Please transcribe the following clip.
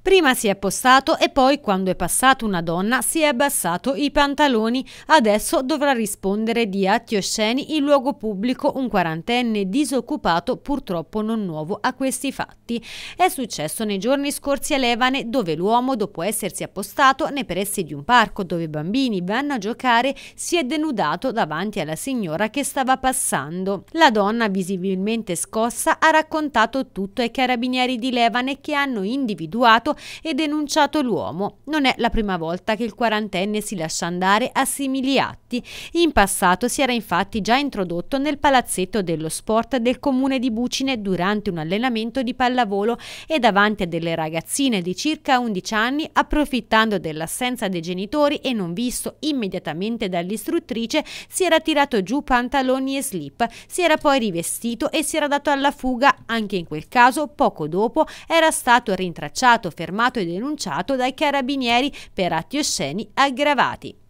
Prima si è postato e poi quando è passata una donna si è abbassato i pantaloni. Adesso dovrà rispondere di atti osceni in luogo pubblico un quarantenne disoccupato purtroppo non nuovo a questi fatti. È successo nei giorni scorsi a Levane dove l'uomo dopo essersi appostato nei pressi di un parco dove i bambini vanno a giocare si è denudato davanti alla signora che stava passando. La donna visibilmente scossa ha raccontato tutto ai carabinieri di Levane che hanno individuato arrestato e denunciato l'uomo. Non è la prima volta che il quarantenne si lascia andare a simili atti. In passato si era infatti già introdotto nel palazzetto dello sport del comune di Bucine durante un allenamento di pallavolo e davanti a delle ragazzine di circa 11 anni, approfittando dell'assenza dei genitori e non visto immediatamente dall'istruttrice, si era tirato giù pantaloni e slip, si era poi rivestito e si era dato alla fuga. Anche in quel caso, poco dopo, era stato rintracciato stato fermato e denunciato dai carabinieri per atti osceni aggravati.